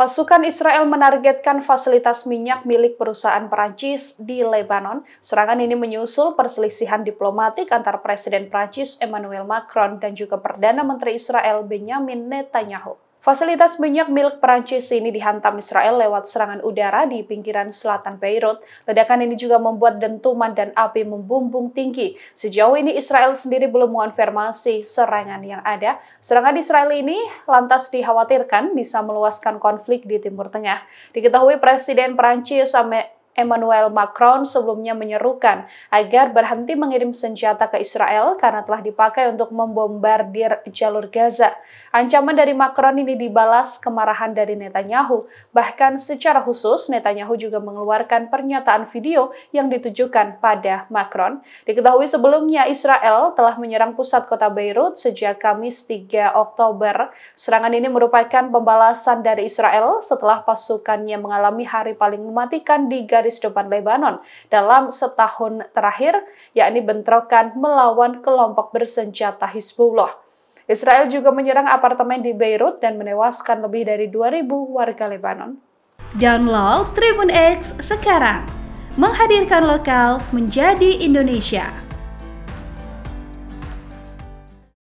Pasukan Israel menargetkan fasilitas minyak milik perusahaan Perancis di Lebanon. Serangan ini menyusul perselisihan diplomatik antar Presiden Perancis Emmanuel Macron dan juga Perdana Menteri Israel Benjamin Netanyahu. Fasilitas minyak milik Perancis ini dihantam Israel lewat serangan udara di pinggiran selatan Beirut. Ledakan ini juga membuat dentuman dan api membumbung tinggi. Sejauh ini Israel sendiri belum mengonfirmasi serangan yang ada. Serangan Israel ini lantas dikhawatirkan bisa meluaskan konflik di Timur Tengah. Diketahui Presiden Perancis Emmanuel Macron sebelumnya menyerukan agar berhenti mengirim senjata ke Israel karena telah dipakai untuk membombardir jalur Gaza. Ancaman dari Macron ini dibalas kemarahan dari Netanyahu. Bahkan secara khusus, Netanyahu juga mengeluarkan pernyataan video yang ditujukan pada Macron. Diketahui sebelumnya Israel telah menyerang pusat kota Beirut sejak Kamis 3 Oktober. Serangan ini merupakan pembalasan dari Israel setelah pasukannya mengalami hari paling mematikan di Gaza garis depan Lebanon dalam setahun terakhir, yakni bentrokan melawan kelompok bersenjata Hizbullah. Israel juga menyerang apartemen di Beirut dan menewaskan lebih dari 2.000 warga Lebanon. Download Tribun X sekarang, menghadirkan lokal menjadi Indonesia.